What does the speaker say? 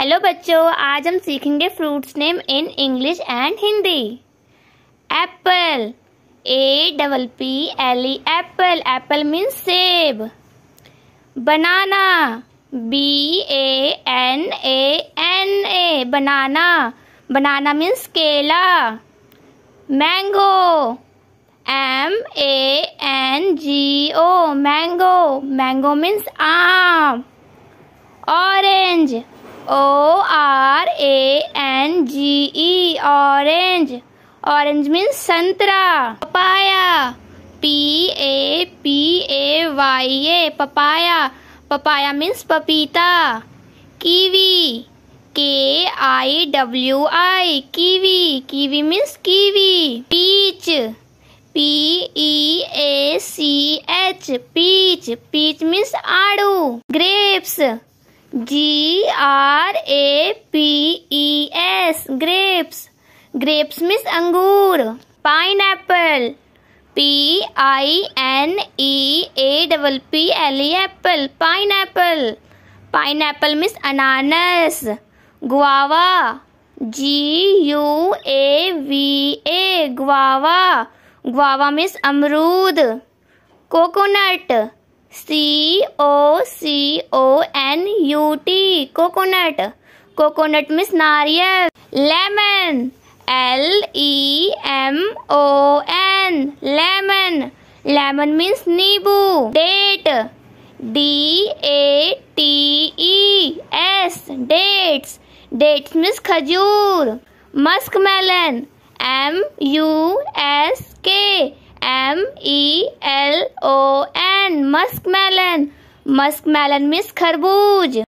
hello बच्चों आज हम सीखेंगे fruits name in English and Hindi apple A double P L E apple apple means सेब banana B A N A N A banana banana means केला mango M A N G O mango mango means आम orange O R A N G E orange orange means संतरा papaya P A P A Y A papaya papaya means पपीता kiwi K I W I kiwi kiwi means kiwi peach P E A C H peach peach means आड़ू grapes G R A P E S grapes grapes means अंगूर pineapple P I N E A double P L E pineapple pineapple एप्पल मिस अनानस guava G U A V A guava guava means अमरूद coconut C O C O N U T coconut coconut means नारियल lemon L E M O N lemon lemon means नींबू date D A T E S dates dates means खजूर muskmelon M U S K M E L O muskmelon muskmelon means खरबूज